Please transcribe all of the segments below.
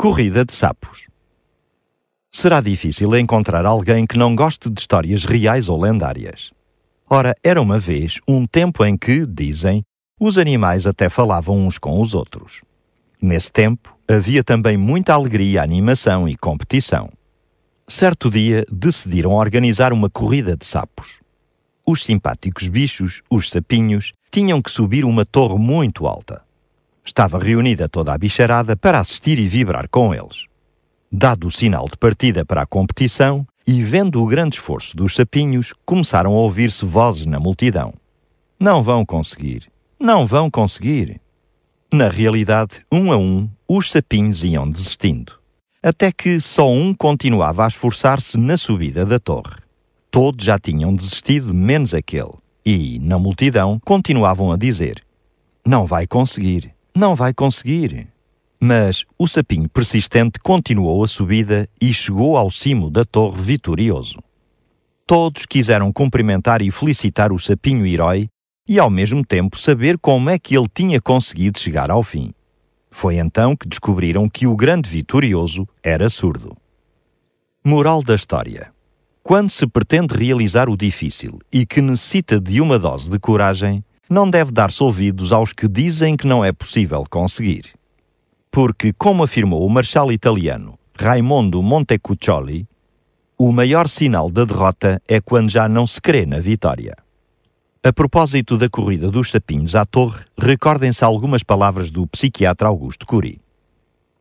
Corrida de sapos. Será difícil encontrar alguém que não goste de histórias reais ou lendárias. Ora, era uma vez um tempo em que, dizem, os animais até falavam uns com os outros. Nesse tempo, havia também muita alegria, animação e competição. Certo dia, decidiram organizar uma corrida de sapos. Os simpáticos bichos, os sapinhos, tinham que subir uma torre muito alta estava reunida toda a bicharada para assistir e vibrar com eles. Dado o sinal de partida para a competição e vendo o grande esforço dos sapinhos, começaram a ouvir-se vozes na multidão. Não vão conseguir, não vão conseguir. Na realidade, um a um, os sapinhos iam desistindo. Até que só um continuava a esforçar-se na subida da torre. Todos já tinham desistido, menos aquele. E, na multidão, continuavam a dizer: Não vai conseguir, não vai conseguir. Mas o sapinho persistente continuou a subida e chegou ao cimo da torre vitorioso. Todos quiseram cumprimentar e felicitar o sapinho herói e, ao mesmo tempo, saber como é que ele tinha conseguido chegar ao fim. Foi então que descobriram que o grande vitorioso era surdo. Moral da história: Quando se pretende realizar o difícil e que necessita de uma dose de coragem, não deve dar-se ouvidos aos que dizem que não é possível conseguir. Porque, como afirmou o marechal italiano Raimondo Montecuccioli, o maior sinal da derrota é quando já não se crê na vitória. A propósito da corrida dos sapinhos à torre, recordem-se algumas palavras do psiquiatra Augusto Curi: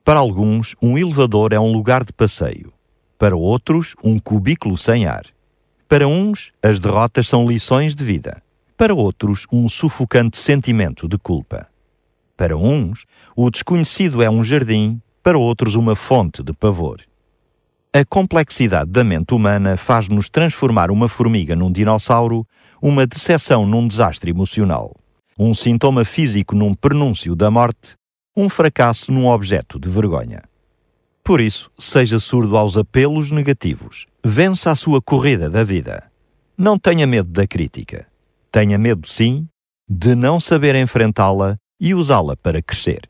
Para alguns, um elevador é um lugar de passeio. Para outros, um cubículo sem ar. Para uns, as derrotas são lições de vida para outros, um sufocante sentimento de culpa. Para uns, o desconhecido é um jardim, para outros, uma fonte de pavor. A complexidade da mente humana faz-nos transformar uma formiga num dinossauro, uma decepção num desastre emocional, um sintoma físico num prenúncio da morte, um fracasso num objeto de vergonha. Por isso, seja surdo aos apelos negativos, vença a sua corrida da vida. Não tenha medo da crítica. Tenha medo, sim, de não saber enfrentá-la e usá-la para crescer.